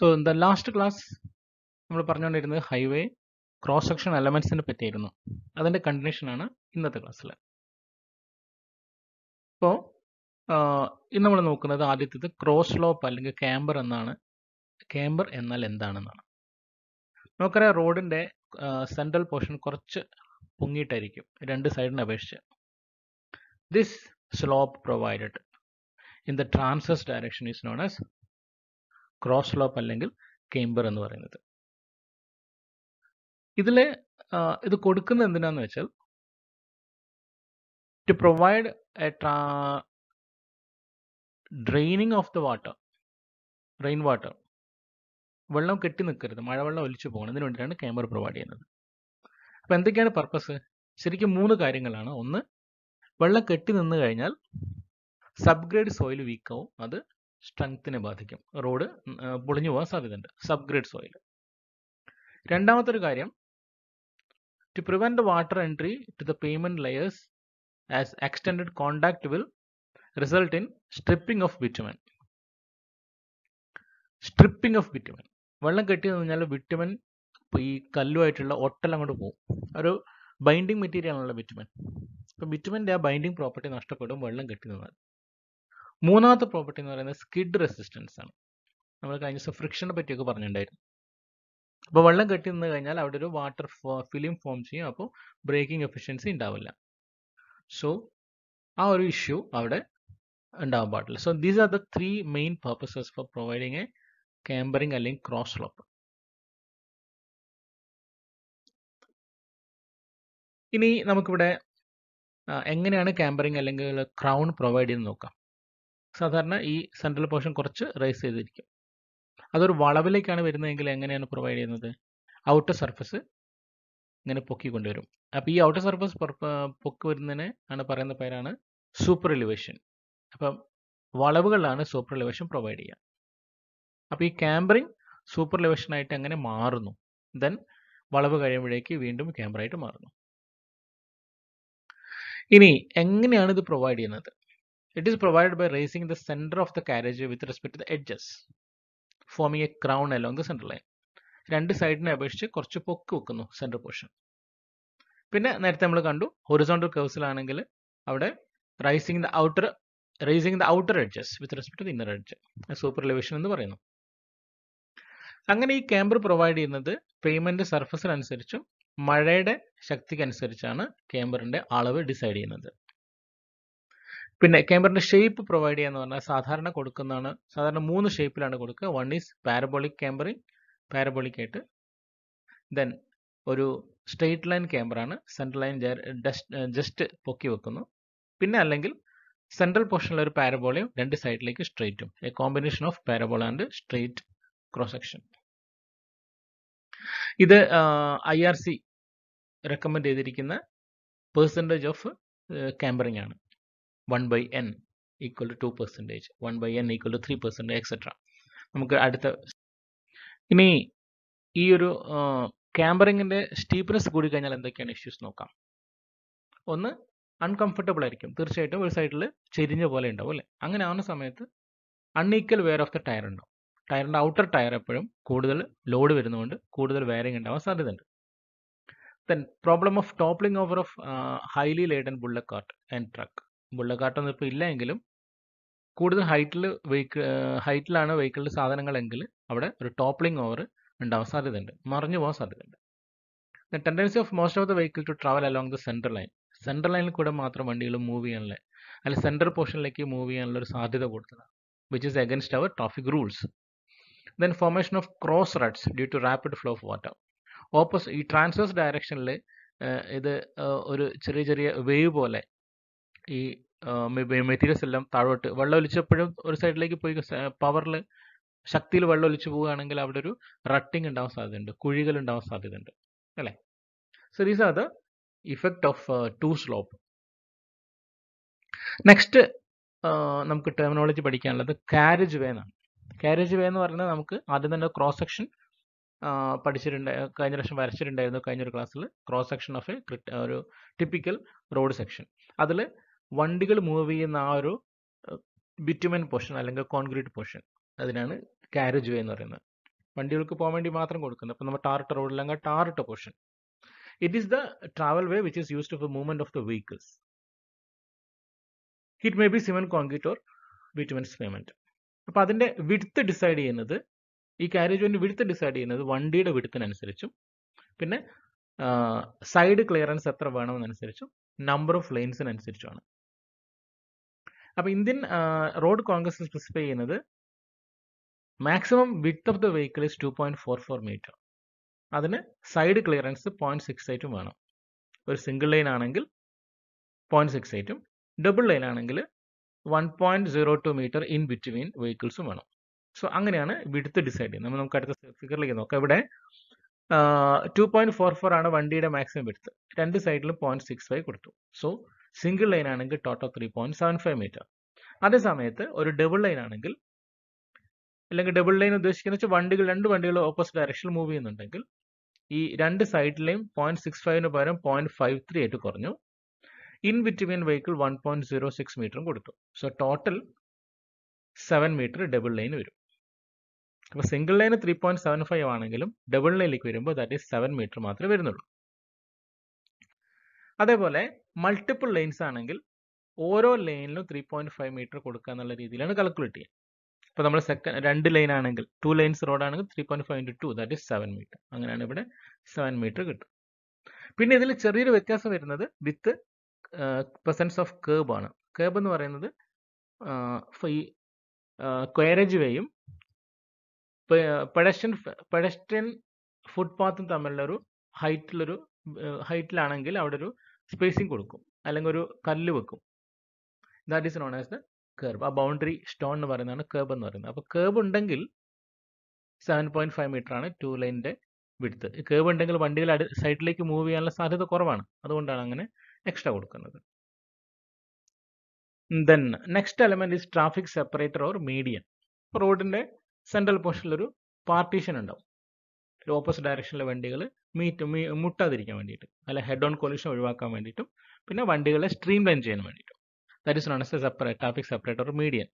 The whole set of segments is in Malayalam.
സോ ദ ലാസ്റ്റ് ക്ലാസ് നമ്മൾ പറഞ്ഞുകൊണ്ടിരുന്നത് ഹൈവേ ക്രോസ് സെക്ഷൻ എലമെൻസിനെ പറ്റിയായിരുന്നു അതിൻ്റെ കണ്ടിന്യൂഷനാണ് ഇന്നത്തെ ക്ലാസ്സിൽ ഇപ്പോൾ ഇന്ന് നമ്മൾ നോക്കുന്നത് ആദ്യത്തേത് ക്രോസ് സ്ലോപ്പ് അല്ലെങ്കിൽ ക്യാമ്പർ എന്നാണ് ക്യാമ്പർ എന്നാൽ എന്താണെന്നാണ് നമുക്കറിയാം റോഡിൻ്റെ സെൻട്രൽ പോർഷൻ കുറച്ച് പൊങ്ങിയിട്ടായിരിക്കും രണ്ട് സൈഡിനെ അപേക്ഷിച്ച് this slope provided in the transverse direction is known as cross slope അല്ലെങ്കിൽ കേംബർ എന്ന് പറയുന്നത് ഇതിലെ ഇത് കൊടുക്കുന്ന എന്തിനാന്ന് വെച്ചാൽ to provide a tra draining of the water rain water വെള്ളം കെട്ടി നിൽക്കരുത് മഴവെള്ളം ഒലിച്ചു പോകണം ഇതിനു വേണ്ടിയിട്ടാണ് ക്യാമറ പ്രൊവൈഡ് ചെയ്യുന്നത് അപ്പോൾ എന്തൊക്കെയാണ് പർപ്പസ് ശരിക്കും മൂന്ന് കാര്യങ്ങളാണ് ഒന്ന് വെള്ളം കെട്ടി നിന്ന് കഴിഞ്ഞാൽ സബ്ഗ്രേഡ് സോയിൽ വീക്കാവും അത് സ്ട്രെങ്ത്തിനെ ബാധിക്കും റോഡ് പൊളിഞ്ഞു പോകാൻ സാധ്യതയുണ്ട് സബ്ഗ്രേഡ് സോയിൽ രണ്ടാമത്തെ ഒരു കാര്യം to prevent water entry to the pavement layers as extend contact will result in stripping of bitumen stripping of bitumen വെള്ളം കെട്ടി കഴിഞ്ഞാൽ വിറ്റമിൻ ഈ കല്ലുമായിട്ടുള്ള ഒട്ടൽ അങ്ങോട്ട് പോകും ഒരു ബൈൻഡിങ് മെറ്റീരിയൽ ആണല്ലോ വിറ്റമിൻ അപ്പം വിറ്റമിൻ്റെ ആ ബൈൻഡിങ് പ്രോപ്പർട്ടി നഷ്ടപ്പെടും വെള്ളം കെട്ടി നിന്നാൽ മൂന്നാമത്തെ പ്രോപ്പർട്ടി എന്ന് പറയുന്നത് സ്കിഡ് റെസിസ്റ്റൻസ് ആണ് നമ്മൾ കഴിഞ്ഞ ദിവസം ഫ്രിക്ഷനെ പറ്റിയൊക്കെ പറഞ്ഞിട്ടുണ്ടായിരുന്നു അപ്പോൾ വെള്ളം കെട്ടി നിന്ന് കഴിഞ്ഞാൽ അവിടെ ഒരു വാട്ടർ ഫിലിം ഫോം ചെയ്യും അപ്പോൾ ബ്രേക്കിംഗ് എഫിഷ്യൻസി ഉണ്ടാവില്ല സോ ആ ഒരു ഇഷ്യൂ അവിടെ ഉണ്ടാവാൻ പാടില്ല so these are the three main purposes for providing a cambering അല്ലെങ്കിൽ ക്രോസ് സ്ലോപ്പ് ഇനി നമുക്കിവിടെ എങ്ങനെയാണ് ക്യാമ്പറിംഗ് അല്ലെങ്കിൽ ക്രൗൺ പ്രൊവൈഡ് ചെയ്ത് നോക്കാം സാധാരണ ഈ സെൻട്രൽ പോർഷൻ കുറച്ച് റൈസ് ചെയ്തിരിക്കും അതൊരു വളവിലേക്കാണ് വരുന്നതെങ്കിൽ എങ്ങനെയാണ് പ്രൊവൈഡ് ചെയ്യുന്നത് ഔട്ടർ സർഫസ് ഇങ്ങനെ പൊക്കി കൊണ്ടുവരും അപ്പോൾ ഈ ഔട്ടർ സർഫസ് പൊക്കി വരുന്നതിന് ആണ് പറയുന്ന പേരാണ് സൂപ്പർ എലിവേഷൻ അപ്പം വളവുകളിലാണ് സൂപ്പർ എലിവേഷൻ പ്രൊവൈഡ് ചെയ്യുക അപ്പോൾ ഈ ക്യാമ്പറിങ് സൂപ്പർ ആയിട്ട് അങ്ങനെ മാറുന്നു ദെൻ വളവ് കഴിയുമ്പോഴേക്ക് വീണ്ടും ക്യാമ്പറായിട്ട് മാറുന്നു ഇനി എങ്ങനെയാണ് ഇത് പ്രൊവൈഡ് ചെയ്യുന്നത് It is provided by raising the center of the carriage with respect to the edges, forming a crown along the center line. രണ്ട് സൈഡിനെ അപേക്ഷിച്ച് കുറച്ച് പൊക്കി വെക്കുന്നു സെൻറ്റർ പോർഷൻ പിന്നെ നേരത്തെ നമ്മൾ കണ്ടു ഹൊറിസോണ്ടൽ കേവ്സിലാണെങ്കിൽ അവിടെ raising the outer raising the outer edges with respect inner edge superelevation എന്ന് പറയുന്നു അങ്ങനെ ഈ ക്യാമ്പർ പ്രൊവൈഡ് ചെയ്യുന്നത് പേയ്മെന്റ് സർഫസിനനുസരിച്ചും മഴയുടെ ശക്തിക്കനുസരിച്ചാണ് ക്യാമ്പറിന്റെ അളവ് ഡിസൈഡ് ചെയ്യുന്നത് പിന്നെ ക്യാമറയുടെ ഷേപ്പ് പ്രൊവൈഡ് ചെയ്യാന്ന് പറഞ്ഞാൽ സാധാരണ കൊടുക്കുന്നതാണ് സാധാരണ മൂന്ന് ഷേപ്പിലാണ് കൊടുക്കുക one is parabolic camber parabolic ആയിട്ട് ദെൻ ഒരു സ്ട്രെയിറ്റ് ലൈൻ ക്യാമറ ആണ് സെൻട്രൽ ലൈൻ ജസ്റ്റ് പൊക്കി വെക്കുന്നു പിന്നെ അല്ലെങ്കിൽ സെൻട്രൽ പോർഷനിൽ ഒരു പാരബോളയും രണ്ട് സൈഡിലേക്ക് സ്ട്രെയിറ്റും a combination of parabola and straight cross section ഇത് ഐ ആർ സി റെക്കമെൻഡ് ചെയ്തിരിക്കുന്ന പെർസെൻറ്റേജ് ഓഫ് ക്യാമ്പറിംഗ് ആണ് one by N equal to two percentage one by N equal to three percent etcetera നമുക്ക് അടുത്ത ഇനി ഈ ഒരു ക്യാമ്പറിങ്ങിൻ്റെ സ്റ്റീപ്നെസ് കൂടി കഴിഞ്ഞാൽ എന്തൊക്കെയാണ് ഇഷ്യൂസ് നോക്കാം ഒന്ന് അൺകംഫർട്ടബിൾ ആയിരിക്കും തീർച്ചയായിട്ടും ഒരു സൈഡിൽ ചെരിഞ്ഞ പോലെ ഉണ്ടാവും അല്ലേ അങ്ങനെ ആവുന്ന സമയത്ത് unequal wear of the tyre ഉണ്ടാവും ടയറിൻ്റെ ഔട്ടർ ടയർ എപ്പോഴും കൂടുതൽ ലോഡ് വരുന്നതുകൊണ്ട് കൂടുതൽ വയറിംഗ് ഉണ്ടാവാൻ സാധ്യതയുണ്ട് then problem of toppling over of highly laden bullock cart and truck മുള്ളക്കാട്ടൊന്നും ഇപ്പോൾ ഇല്ല എങ്കിലും കൂടുതൽ ഹൈറ്റിൽ വെഹിക്കിൾ ഹൈറ്റിലാണ് വെഹിക്കിളിൻ്റെ സാധനങ്ങളെങ്കിൽ അവിടെ ഒരു ടോപ്ലിംഗ് ഓവർ ഉണ്ടാവാൻ സാധ്യതയുണ്ട് മറിഞ്ഞു പോകാൻ സാധ്യതയുണ്ട് tendency of most of the vehicle to travel along the central line central ലൈനിൽ കൂടെ മാത്രം വണ്ടികൾ മൂവ് ചെയ്യാനുള്ള അല്ലെങ്കിൽ സെൻട്രൽ പോർഷനിലേക്ക് മൂവ് ചെയ്യാനുള്ള ഒരു സാധ്യത കൂടുതലാണ് which is against our traffic rules then formation of cross ruts due to rapid flow of water oppose ഈ ട്രാൻസ്വേഴ്സ് ഡയറക്ഷനിൽ ഇത് ഒരു ചെറിയ ചെറിയ വേവ് പോലെ ഈ മെറ്റീരിയൽസ് എല്ലാം താഴോട്ട് വെള്ളം ഒലിച്ചപ്പോഴും ഒരു സൈഡിലേക്ക് പോയി പവറിൽ ശക്തിയിൽ വെള്ളം ഒലിച്ചു പോവുകയാണെങ്കിൽ അവിടെ ഒരു റട്ടിങ് ഉണ്ടാവാൻ സാധ്യതയുണ്ട് കുഴികൾ ഉണ്ടാവാൻ സാധ്യതയുണ്ട് അല്ലേ so these are the effect of two slope next നമുക്ക് ടെർമിനോളജി പഠിക്കാനുള്ളത് കാരേജ് വേ എന്നാണ് കാരേജ് വേ എന്ന് പറയുന്നത് നമുക്ക് ആദ്യം തന്നെ ക്രോസ് സെക്ഷൻ പഠിച്ചിട്ടുണ്ട് കഴിഞ്ഞ പ്രാവശ്യം വരച്ചിട്ടുണ്ടായിരുന്നു കഴിഞ്ഞ ഒരു ക്ലാസ്സിൽ ക്രോസ് സെക്ഷൻ ഓഫ് എ ഒരു ടിപ്പിക്കൽ റോഡ് സെക്ഷൻ അതിൽ വണ്ടികൾ മൂവ് ചെയ്യുന്ന ആ ഒരു ബിറ്റുമെൻ പോർഷൻ അല്ലെങ്കിൽ കോൺക്രീറ്റ് പോർഷൻ അതിനാണ് കാരേജ് വേ എന്ന് പറയുന്നത് വണ്ടികൾക്ക് പോകാൻ വേണ്ടി മാത്രം കൊടുക്കുന്നത് അപ്പോൾ നമ്മൾ ടാറിട്ട റോഡിലെങ്കിൽ ടാറിട്ട portion it is the travel way which is used for movement of the vehicles it may be cement concrete or bitumens pavement അപ്പോൾ അതിന്റെ വിടുത്ത് ഡിസൈഡ് ചെയ്യുന്നത് ഈ കാരേജ് വേണ്ടി വിടുത്ത് ഡിസൈഡ് ചെയ്യുന്നത് വണ്ടിയുടെ വിടുത്തിനനുസരിച്ചും പിന്നെ സൈഡ് ക്ലിയറൻസ് എത്ര വേണമെന്നനുസരിച്ചും നമ്പർ ഓഫ് ലൈൻസിനനുസരിച്ചുമാണ് അപ്പൊ ഇന്ത്യൻ റോഡ് കോൺഗ്രസ് സ്പെസിഫൈ ചെയ്യുന്നത് maximum width of the vehicle is two point four four metre അതിന് സൈഡ് ക്ലിയറൻസ് പോയിന്റ് സിക്സ് എയ്റ്റും വേണം ഒരു സിംഗിൾ ലൈൻ ആണെങ്കിൽ പോയിന്റ് സിക്സ് എയ്റ്റും ഡബിൾ ലൈൻ ആണെങ്കിൽ one point zero two metre in between വെഹിക്കിൾസും വേണം സോ അങ്ങനെയാണ് വിടുത്ത് ഡിസൈഡ് ചെയ്യുന്നത് നമുക്ക് അടുത്ത ഫിഗറിലേക്ക് നോക്കാം ഇവിടെ ടു പോയിന്റ് ഫോർ ഫോർ ആണ് വണ്ടിയുടെ മാക്സിമം വിടുത്ത് രണ്ട് സൈഡിലും പോയിന്റ് സിക്സ് ഫൈവ് കൊടുത്തു സോ സിംഗിൾ ലൈൻ ആണെങ്കിൽ total three point seven five metre അതേ സമയത്ത് ഒരു ഡബിൾ ലൈൻ ആണെങ്കിൽ അല്ലെങ്കിൽ ഡബിൾ ലൈൻ ഉദ്ദേശിക്കുന്ന വെച്ചാൽ വണ്ടികൾ രണ്ട് വണ്ടികൾ ഓപ്പോസിറ്റ് ഡയറക്ഷനിൽ മൂവ് ചെയ്യുന്നുണ്ടെങ്കിൽ ഈ രണ്ട് സൈഡിലെയും പോയിന്റ് സിക്സ് ഫൈവിന് പകരം പോയിന്റ് ഫൈവ് ത്രീ ആയിട്ട് കുറഞ്ഞു in between vehicle one point zero six മീറ്ററും കൊടുത്തു so total seven metre double lane വരും അപ്പോൾ സിംഗിൾ ലൈന് ത്രീ പോയിന്റ് സെവൻ ഫൈവ് ആണെങ്കിലും ഡബിൾ ലൈനിലേക്ക് വരുമ്പോൾ ദാറ്റ് ഈസ് സെവൻ മീറ്റർ മാത്രമേ വരുന്നുള്ളൂ അതേപോലെ മൾട്ടിപ്പിൾ ലൈൻസ് ആണെങ്കിൽ ഓരോ ലൈനിലും ത്രീ പോയിന്റ് ഫൈവ് മീറ്റർ കൊടുക്കുക എന്നുള്ള രീതിയിലാണ് കാൽക്കുലേറ്റ് ചെയ്യുക അപ്പോൾ നമ്മൾ സെക്കൻഡ് രണ്ട് ലൈൻ ആണെങ്കിൽ ടു ലൈൻസ് റോഡ് ആണെങ്കിൽ three point five into two that is seven metre അങ്ങനെയാണ് ഇവിടെ സെവൻ മീറ്റർ കിട്ടും പിന്നെ ഇതിൽ ചെറിയൊരു വ്യത്യാസം വരുന്നത് വിത്ത് പ്രസൻസ് ഓഫ് കേബ് ആണ് കേബ് എന്ന് പറയുന്നത് ക്വയറേജ് വേയും പെഡസ്ട്രൻ പെഡസ്ട്രിയൻ ഫുട്പാത്തും തമ്മിലുള്ള ഒരു ഹൈറ്റിലൊരു ഹൈറ്റിലാണെങ്കിൽ അവിടെ ഒരു സ്പേസിംഗ് കൊടുക്കും അല്ലെങ്കിൽ ഒരു കല്ല് വെക്കും that is known as the kerb ആ ബൗണ്ടറി സ്റ്റോൺ എന്ന് പറയുന്നതാണ് കേർബ് എന്ന് പറയുന്നത് അപ്പോൾ കേർബ് ഉണ്ടെങ്കിൽ സെവൻ പോയിൻറ്റ് ഫൈവ് മീറ്റർ ആണ് ടൂ ലൈനിൻ്റെ വിടുത്ത് കേർബ് ഉണ്ടെങ്കിൽ വണ്ടികൾ അടി സൈഡിലേക്ക് മൂവ് ചെയ്യാനുള്ള സാധ്യത കുറവാണ് അതുകൊണ്ടാണ് അങ്ങനെ എക്സ്ട്രാ കൊടുക്കുന്നത് then next element is traffic separator or median റോഡിന്റെ സെൻട്രൽ പോർഷനിൽ ഒരു പാർട്ടീഷൻ ഉണ്ടാവും ഓപ്പോസിറ്റ് ഡയറക്ഷനിലെ വണ്ടികൾ മീറ്റ് മീ മുട്ടാതിരിക്കാൻ വേണ്ടിയിട്ട് അല്ല ഹെഡ് ഓൺ കൊല്യൂഷൻ ഒഴിവാക്കാൻ വേണ്ടിയിട്ടും പിന്നെ വണ്ടികളെ സ്ട്രീം ലൈൻ ചെയ്യാൻ വേണ്ടിയിട്ടും that is known as a separate topic separate or median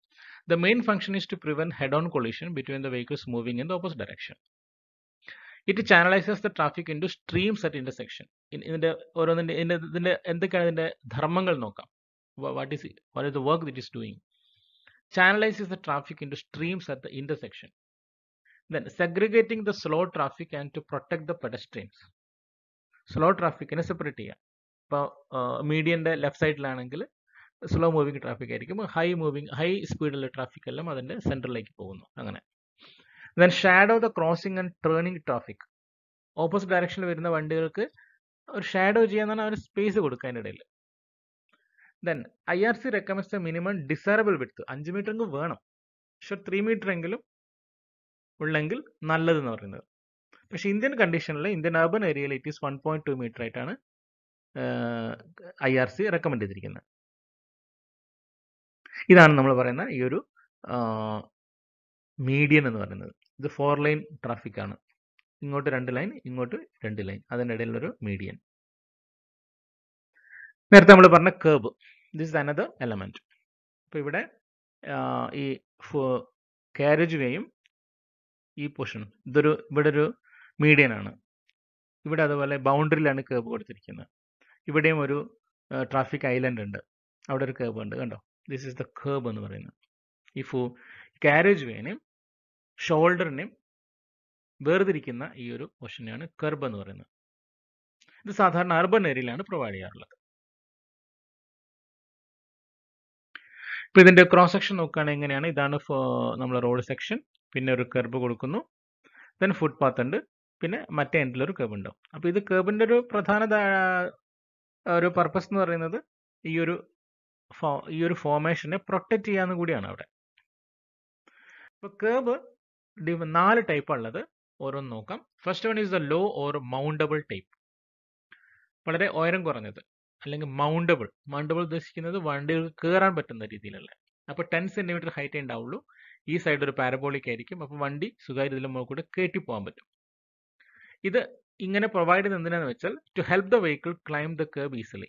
the main function is to prevent head on collision between the vehicles moving in the opposite direction it channelises the traffic into streams at section ഇതിൻ്റെ ഓരോന്നിൻ്റെ ഇതിൻ്റെ ഇതിൻ്റെ എന്തൊക്കെയാണ് ഇതിൻ്റെ ധർമ്മങ്ങൾ നോക്കാം what is what is the work it is doing channelises the traffic into streams at the intersection then segregating the slow traffic and to protect the pedestrians slow ട്രാഫിക്കിനെ സെപ്പറേറ്റ് ചെയ്യുക ഇപ്പോൾ മീഡിയൻ്റെ ലെഫ്റ്റ് സൈഡിലാണെങ്കിൽ സ്ലോ മൂവിങ് ട്രാഫിക് ആയിരിക്കും ഹൈ മൂവിങ് ഹൈ സ്പീഡിലുള്ള ട്രാഫിക് എല്ലാം അതിൻ്റെ സെൻറ്ററിലേക്ക് പോകുന്നു അങ്ങനെ then shadow the crossing and turning traffic opposite ഡയറക്ഷനിൽ വരുന്ന വണ്ടികൾക്ക് ഒരു ഷാഡോ ചെയ്യാന്നാണ് അവർ സ്പേസ് കൊടുക്കാനിടയിൽ then I R C recommends a minimum desirable width അഞ്ച് മീറ്ററിങ് വേണം പക്ഷെ ത്രീ മീറ്റർ എങ്കിലും ഉള്ളെങ്കിൽ എന്ന് പറയുന്നത് പക്ഷേ ഇന്ത്യൻ കണ്ടീഷനിൽ ഇന്ത്യൻ അർബൻ ഏരിയയിൽ it is one point two metre ആയിട്ടാണ് ഐ ആർ സി റെക്കമെൻഡ് ചെയ്തിരിക്കുന്നത് ഇതാണ് നമ്മൾ പറയുന്ന ഈ ഒരു മീഡിയൻ എന്ന് പറയുന്നത് ഇത് ഫോർ ലൈൻ ട്രാഫിക് ആണ് ഇങ്ങോട്ട് രണ്ട് ലൈൻ ഇങ്ങോട്ട് രണ്ട് ലൈൻ അതിനിടയിലൊരു മീഡിയൻ നേരത്തെ നമ്മൾ പറഞ്ഞ കേബ് ദിസ് അനദർ എലമെൻറ്റ് അപ്പോൾ ഇവിടെ ഈ കാരേജ് വേയും ഈ പൊസിഷൻ ഇതൊരു ഇവിടെ ഒരു മീഡിയൻ ആണ് ഇവിടെ അതുപോലെ ബൗണ്ടറിയിലാണ് കേബ് കൊടുത്തിരിക്കുന്നത് ഇവിടെയും ഒരു ട്രാഫിക് ഐലൻഡ് ഉണ്ട് അവിടെ ഒരു കേബ് ഉണ്ട് കണ്ടോ ദിസ് ഈസ് ദ കേബ് എന്ന് പറയുന്നത് ഈ ഫു കാരേജ് വേനെയും ഷോൾഡറിനെയും വേർതിരിക്കുന്ന ഈ ഒരു പൊസിഷനെയാണ് കർബ് എന്ന് പറയുന്നത് ഇത് സാധാരണ അർബൻ ഏരിയയിലാണ് പ്രൊവൈഡ് ചെയ്യാറുള്ളത് ഇപ്പൊ ഇതിന്റെ ക്രോസ് സെക്ഷൻ നോക്കുകയാണെങ്കിൽ എങ്ങനെയാണ് ഇതാണ് നമ്മുടെ റോഡ് സെക്ഷൻ പിന്നെ ഒരു കർബ് കൊടുക്കുന്നു ദെൻ ഫുട് പാത്ത് ഉണ്ട് പിന്നെ മറ്റേ എൻഡിൽ ഒരു കേബ് ഉണ്ടാവും അപ്പോൾ ഇത് കേബിൻ്റെ ഒരു പ്രധാന ഒരു പർപ്പസ് എന്ന് പറയുന്നത് ഈ ഒരു ഈ ഒരു ഫോമേഷനെ പ്രൊട്ടക്റ്റ് ചെയ്യാന്ന് കൂടിയാണ് അവിടെ അപ്പോൾ കേബ് നാല് ടൈപ്പ് ഉള്ളത് ഓരോന്ന് നോക്കാം first one is the low or mountable type വളരെ ഉയരം കുറഞ്ഞത് അല്ലെങ്കിൽ മൗണ്ടബിൾ മൗണ്ടബിൾ ഉദ്ദേശിക്കുന്നത് വണ്ടികൾക്ക് കയറാൻ പറ്റുന്ന രീതിയിലുള്ള അപ്പോൾ ടെൻ സെൻറ്റിമീറ്റർ ഹൈറ്റേ ഉണ്ടാവുള്ളൂ ഈ സൈഡ് ഒരു പാരബോളിക് ആയിരിക്കും അപ്പോൾ വണ്ടി സ്വകാര്യ ഇതിലും കൂടെ കയറ്റി പോകാൻ പറ്റും ഇത് ഇങ്ങനെ പ്രൊവൈഡ് ചെയ്യുന്നത് എന്തിനാന്ന് വെച്ചാൽ to help the vehicle climb the kerb easily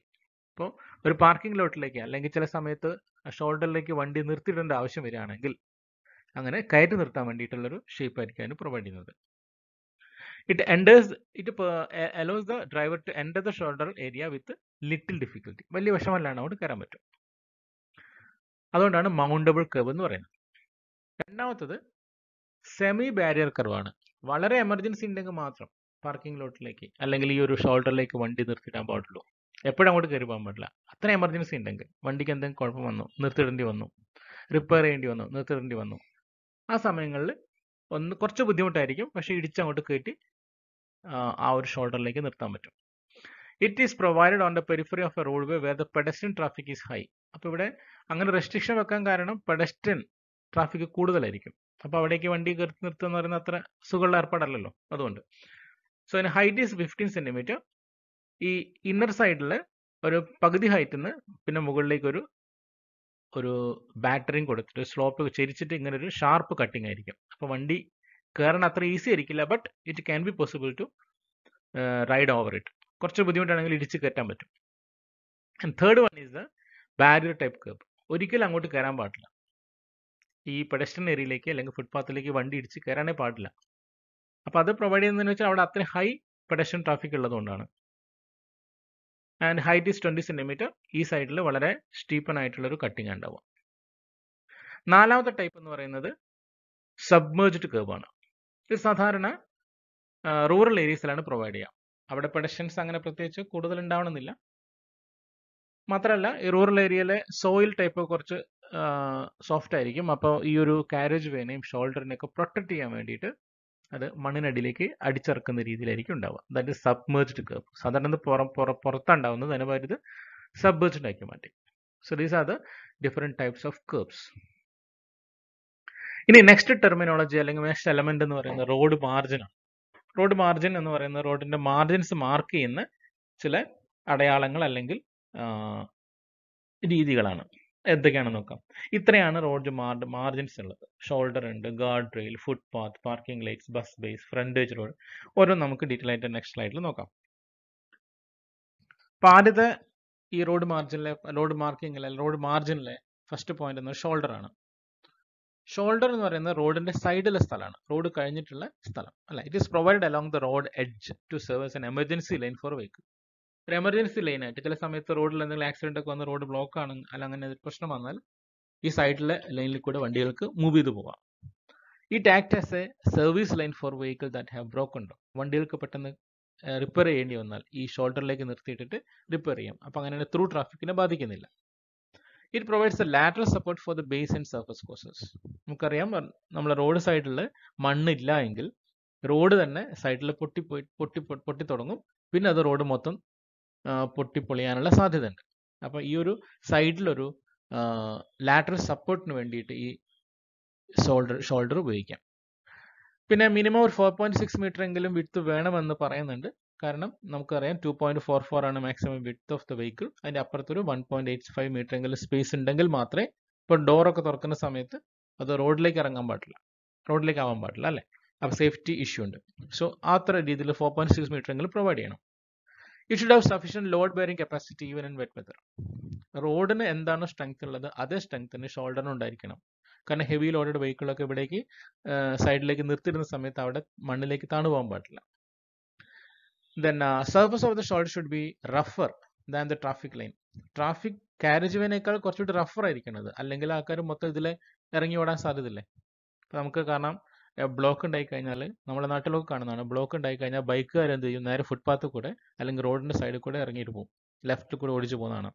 ഇപ്പോൾ ഒരു പാർക്കിംഗ് ലോട്ടിലേക്ക് അല്ലെങ്കിൽ ചില സമയത്ത് ഷോൾഡറിലേക്ക് വണ്ടി നിർത്തിയിടേണ്ട ആവശ്യം വരികയാണെങ്കിൽ അങ്ങനെ കയറ്റി നിർത്താൻ വേണ്ടിയിട്ടുള്ളൊരു ആയിരിക്കും അതിന് പ്രൊവൈഡ് ചെയ്യുന്നത് it enters it allows the driver to enter the shoulder area with little difficulty വലിയ വിഷമല്ലാണ് അവിടെ കയറാൻ പറ്റും അതുകൊണ്ടാണ് മൗണ്ടബിൾ കേബ് എന്ന് പറയുന്നത് രണ്ടാമത്തത് സെമി ബാരിയർ കർവാണ് വളരെ എമർജൻസി ഉണ്ടെങ്കിൽ മാത്രം പാർക്കിംഗ് ലോട്ടിലേക്ക് അല്ലെങ്കിൽ ഈ ഒരു ഷോൾഡറിലേക്ക് വണ്ടി നിർത്തിയിടാൻ പാടുള്ളൂ എപ്പോഴും അങ്ങോട്ട് കയറി പോകാൻ പാടില്ല അത്ര എമർജൻസി ഉണ്ടെങ്കിൽ വണ്ടിക്ക് എന്തെങ്കിലും കുഴപ്പം വന്നു നിർത്തിടേണ്ടി വന്നു റിപ്പയർ ചെയ്യേണ്ടി വന്നു നിർത്തിടേണ്ടി വന്നു ആ സമയങ്ങളിൽ ഒന്ന് കുറച്ച് ബുദ്ധിമുട്ടായിരിക്കും പക്ഷേ ഇടിച്ചങ്ങോട്ട് കയറ്റി ആ ഒരു ഷോൾഡറിലേക്ക് നിർത്താൻ പറ്റും it is provided on the periphery of a roadway where the pedestrian traffic is high അപ്പോൾ ഇവിടെ അങ്ങനെ റെസ്ട്രിക്ഷൻ വെക്കാൻ കാരണം പെഡസ്റ്റിൻ ട്രാഫിക് കൂടുതലായിരിക്കും അപ്പോൾ അവിടേക്ക് വണ്ടി കയറി നിർത്തുക എന്ന് പറയുന്ന അത്ര സുഖമുള്ള ഏർപ്പാടല്ലല്ലോ അതുകൊണ്ട് സോ അതിന് ഹൈറ്റ് ഈസ് ഫിഫ്റ്റീൻ സെൻറ്റിമീറ്റർ ഈ ഇന്നർ സൈഡിൽ ഒരു പകുതി ഹൈറ്റിൽ നിന്ന് പിന്നെ മുകളിലേക്ക് ഒരു ഒരു ബാറ്ററിങ് കൊടുത്തിട്ട് സ്ലോപ്പ് ചെരിച്ചിട്ട് ഇങ്ങനെ ഒരു ഷാർപ്പ് കട്ടിങ് ആയിരിക്കും അപ്പോൾ വണ്ടി കയറാൻ അത്ര ഈസി ആയിരിക്കില്ല but it can be possible to ride over it കുറച്ച് ബുദ്ധിമുട്ടാണെങ്കിൽ ഇടിച്ച് കയറ്റാൻ പറ്റും and third one is the barrier type kerb ഒരിക്കലും അങ്ങോട്ട് കയറാൻ പാടില്ല ഈ പെഡസ്ട്രിയൻ ഏരിയയിലേക്ക് അല്ലെങ്കിൽ ഫുട്പാത്തിലേക്ക് വണ്ടി ഇടിച്ച് കയറാനേ പാടില്ല അപ്പോൾ അത് പ്രൊവൈഡ് ചെയ്യുന്നതെന്ന് വെച്ചാൽ അവിടെ അത്രയും ഹൈ പെഡസ്ട്രിയൻ ട്രാഫിക് ഉള്ളതുകൊണ്ടാണ് and height is twenty centimetre ഈ സൈഡിൽ വളരെ സ്റ്റീപ്പൻ ആയിട്ടുള്ളൊരു കട്ടിങ് ഉണ്ടാവുക നാലാമത്തെ ടൈപ്പ് എന്ന് പറയുന്നത് സബ്മേർജ്ഡ് ആണ് ഇത് സാധാരണ റൂറൽ ഏരിയസിലാണ് പ്രൊവൈഡ് ചെയ്യുക അവിടെ പെഡഷൻസ് അങ്ങനെ പ്രത്യേകിച്ച് കൂടുതൽ ഉണ്ടാവണമെന്നില്ല മാത്രമല്ല ഈ റൂറൽ ഏരിയയിലെ സോയിൽ ടൈപ്പ് കുറച്ച് സോഫ്റ്റ് ആയിരിക്കും അപ്പോൾ ഈ ഒരു കാരേജ് വേനെയും ഷോൾഡറിനെയൊക്കെ പ്രൊട്ടക്ട് ചെയ്യാൻ വേണ്ടിയിട്ട് അത് മണ്ണിനടിയിലേക്ക് അടിച്ചിറക്കുന്ന രീതിയിലായിരിക്കും ഉണ്ടാവുക ദാറ്റ് ഇസ് സബ്മേർജ്ഡ് കർവ് സാധാരണ പുറം പുറ പുറത്തുണ്ടാവുന്നത് അതിനുപരി ഇത് സബ്മേർജ്ഡ് ആക്കി മാറ്റി so these are the different types of kerbs ഇനി നെക്സ്റ്റ് ടെർമിനോളജി അല്ലെങ്കിൽ നെക്സ്റ്റ് എലമെന്റ് എന്ന് പറയുന്നത് റോഡ് മാർജിനാണ് റോഡ് മാർജിൻ എന്ന് പറയുന്നത് റോഡിന്റെ മാർജിൻസ് മാർക്ക് ചെയ്യുന്ന ചില അടയാളങ്ങൾ അല്ലെങ്കിൽ രീതികളാണ് എന്തൊക്കെയാണ് നോക്കാം ഇത്രയാണ് റോഡ് മാർഡ് മാർജിൻസ് ഉള്ളത് ഷോൾഡർ ഉണ്ട് guard rail footpath parking lights bus bays frontage road ഓരോ നമുക്ക് ഡീറ്റെയിൽ ആയിട്ട് നെക്സ്റ്റ് സ്ലൈഡിൽ നോക്കാം അപ്പോൾ ആദ്യത്തെ ഈ റോഡ് മാർജിനിലെ റോഡ് മാർക്കിംഗിലെ റോഡ് മാർജിനിലെ ഫസ്റ്റ് പോയിന്റ് എന്ന് ഷോൾഡർ ആണ് ഷോൾഡർ എന്ന് പറയുന്നത് റോഡിന്റെ സൈഡിലെ സ്ഥലമാണ് റോഡ് കഴിഞ്ഞിട്ടുള്ള സ്ഥലം അല്ല it is provide along the road edge to serve an emergency lane for vehicle ഒരു എമർജൻസി ആയിട്ട് ചില സമയത്ത് റോഡിൽ എന്തെങ്കിലും ആക്സിഡന്റ് ഒക്കെ വന്ന് റോഡ് ബ്ലോക്ക് ആണ് അല്ല അങ്ങനെ ഒരു പ്രശ്നം വന്നാൽ ഈ സൈഡിലെ ലൈനിൽ കൂടെ വണ്ടികൾക്ക് മൂവ് ചെയ്ത് പോവാം ഈ act as a service lane for vehicle that have broken down വണ്ടികൾക്ക് പെട്ടെന്ന് റിപ്പയർ ചെയ്യേണ്ടി വന്നാൽ ഈ ഷോൾഡറിലേക്ക് നിർത്തിയിട്ടിട്ട് റിപ്പയർ ചെയ്യാം അപ്പം അങ്ങനെ ത്രൂ ട്രാഫിക്കിനെ ബാധിക്കുന്നില്ല it provides a lateral support for the base and surface courses നമുക്കറിയാം നമ്മുടെ റോഡ് സൈഡിൽ മണ്ണില്ല എങ്കിൽ റോഡ് തന്നെ സൈഡിൽ പൊട്ടി പൊട്ടി പൊട്ടി തുടങ്ങും പിന്നെ അത് റോഡ് മൊത്തം പൊട്ടിപ്പൊളിയാനുള്ള സാധ്യതയുണ്ട് അപ്പോൾ ഈ ഒരു സൈഡിലൊരു ലാറ്ററൽ സപ്പോർട്ടിന് വേണ്ടിയിട്ട് ഈ ഷോൾഡർ ഷോൾഡർ ഉപയോഗിക്കാം പിന്നെ മിനിമം ഒരു ഫോർ പോയിന്റ് സിക്സ് മീറ്റർ എങ്കിലും വിട്ത് വേണമെന്ന് പറയുന്നുണ്ട് കാരണം നമുക്കറിയാം ടു പോയിന്റ് ഫോർ ഫോർ ആണ് maximum width of the vehicle അതിൻ്റെ അപ്പുറത്തൊരു one point eight five metre എങ്കിലും സ്പേസ് ഉണ്ടെങ്കിൽ മാത്രമേ ഇപ്പോൾ ഡോറൊക്കെ തുറക്കുന്ന സമയത്ത് അത് റോഡിലേക്ക് ഇറങ്ങാൻ പാടില്ല റോഡിലേക്ക് ആവാൻ പാടില്ല അല്ലേ അപ്പോൾ സേഫ്റ്റി ഇഷ്യൂ ഉണ്ട് സോ അത്ര രീതിയിൽ ഫോർ പോയിന്റ് സിക്സ് മീറ്റർ എങ്കിലും പ്രൊവൈഡ് ചെയ്യണം it should have sufficient load bearing capacity even in wet weather റോഡിന് എന്താണ് സ്ട്രെങ്ത് ഉള്ളത് അതേ സ്ട്രെങ്ത്തിന് ഷോൾഡറിന് ഉണ്ടായിരിക്കണം കാരണം ഹെവി ലോഡഡ് വെഹിക്കിളൊക്കെ ഇവിടേക്ക് സൈഡിലേക്ക് നിർത്തിയിരുന്ന സമയത്ത് അവിടെ മണ്ണിലേക്ക് താണു പോകാൻ പാടില്ല then surface of the shoulder should be റഫർ than the traffic lane traffic carriage വേനേക്കാൾ കുറച്ചുകൂടി റഫർ ആയിരിക്കണത് അല്ലെങ്കിൽ ആൾക്കാർ മൊത്തം ഇതിൽ ഇറങ്ങി ഓടാൻ സാധ്യതയില്ലേ അപ്പം നമുക്ക് കാരണം ബ്ലോക്ക് ഉണ്ടായി കഴിഞ്ഞാൽ നമ്മുടെ നാട്ടിലൊക്കെ കാണുന്നതാണ് ബ്ലോക്ക് ഉണ്ടായി കഴിഞ്ഞാൽ ബൈക്കുകാർ എന്ത് ചെയ്യും നേരെ ഫുട്പാത്ത് കൂടെ അല്ലെങ്കിൽ റോഡിന്റെ സൈഡിൽ കൂടെ ഇറങ്ങിയിട്ട് പോകും ലെഫ്റ്റിൽ കൂടെ ഓടിച്ചു പോകുന്നതാണ്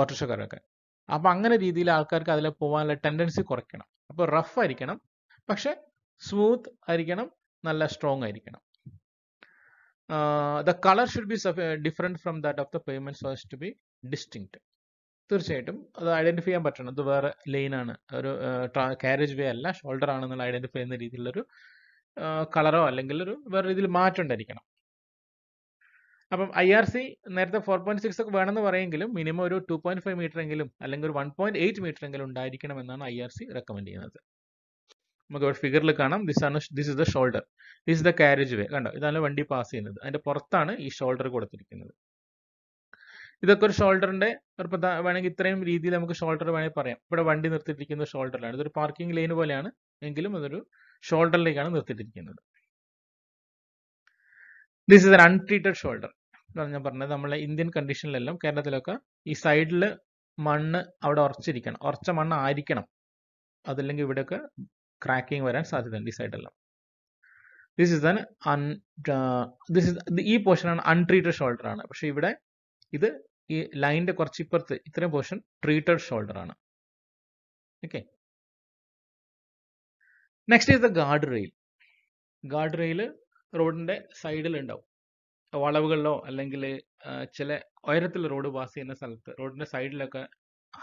ഓട്ടോറിക്ഷക്കാരൊക്കെ അപ്പൊ അങ്ങനെ രീതിയിൽ ആൾക്കാർക്ക് അതിൽ പോകാനുള്ള ടെൻഡൻസി കുറയ്ക്കണം അപ്പോൾ റഫ് ആയിരിക്കണം പക്ഷെ സ്മൂത്ത് ആയിരിക്കണം നല്ല സ്ട്രോങ് ആയിരിക്കണം the colour should be different from that of the pavement so to be distinct തീർച്ചയായിട്ടും അത് ഐഡന്റിഫൈ ചെയ്യാൻ പറ്റണം അത് വേറെ ലൈൻ ആണ് ഒരു കാരേജ് വേ അല്ല ഷോൾഡർ ആണെന്നുള്ള ഐഡന്റിഫൈ ചെയ്യുന്ന രീതിയിലുള്ളൊരു കളറോ അല്ലെങ്കിൽ ഒരു വേറെ രീതിയിൽ മാറ്റം ഉണ്ടായിരിക്കണം അപ്പം ഐ ആർ സി നേരത്തെ ഫോർ പോയിന്റ് സിക്സ് ഒക്കെ വേണമെന്ന് പറയെങ്കിലും മിനിമം ഒരു ടു പോയിന്റ് ഫൈവ് മീറ്റർ എങ്കിലും അല്ലെങ്കിൽ ഒരു വൺ പോയിന്റ് എയ്റ്റ് മീറ്റർ എങ്കിലും ഉണ്ടായിരിക്കണം എന്നാണ് ഐ ആർ സി റെക്കമെൻഡ് ചെയ്യുന്നത് നമുക്ക് ഒരു ഫിഗറിൽ കാണാം ദിസ് ആണ് this is the shoulder this is the carriageway കണ്ടോ ഇതാണ് വണ്ടി പാസ് ചെയ്യുന്നത് അതിന്റെ പുറത്താണ് ഈ ഷോൾഡർ കൊടുത്തിരിക്കുന്നത് ഇതൊക്കെ ഒരു ഷോൾഡറിന്റെ ഒരു പ്രധാന വേണമെങ്കിൽ ഇത്രയും രീതിയിൽ നമുക്ക് ഷോൾഡർ വേണമെങ്കിൽ പറയാം ഇവിടെ വണ്ടി നിർത്തിയിട്ടിരിക്കുന്ന ഷോൾഡറിലാണ് ഇതൊരു പാർക്കിംഗ് ലൈൻ പോലെയാണ് എങ്കിലും അതൊരു ഷോൾഡറിലേക്കാണ് നിർത്തിയിട്ടിരിക്കുന്നത് this is an untreated shoulder എന്നാണ് ഞാൻ പറഞ്ഞത് നമ്മളെ ഇന്ത്യൻ കണ്ടീഷനിലെല്ലാം കേരളത്തിലൊക്കെ ഈ സൈഡിൽ മണ്ണ് അവിടെ ഉറച്ചിരിക്കണം ഉറച്ച മണ്ണ് ആയിരിക്കണം അതല്ലെങ്കിൽ ഇവിടെയൊക്കെ ക്രാക്കിംഗ് വരാൻ സാധ്യതയുണ്ട് ഈ സൈഡെല്ലാം ദിസ് ഇസ് ദൻ അൺ ദിസ് ഇസ് ഈ പോർഷനാണ് അൺട്രീറ്റഡ് ഷോൾഡർ ആണ് പക്ഷെ ഇവിടെ ഇത് ഈ ലൈൻ്റെ കുറച്ച് ഇപ്പുറത്ത് ഇത്രയും പോർഷൻ ട്രീറ്റഡ് ഷോൾഡർ ആണ് okay next is the guard rail guard rail റോഡിൻ്റെ സൈഡിൽ ഉണ്ടാവും വളവുകളിലോ അല്ലെങ്കിൽ ചില ഉയരത്തിൽ റോഡ് പാസ് ചെയ്യുന്ന സ്ഥലത്ത് റോഡിൻ്റെ സൈഡിലൊക്കെ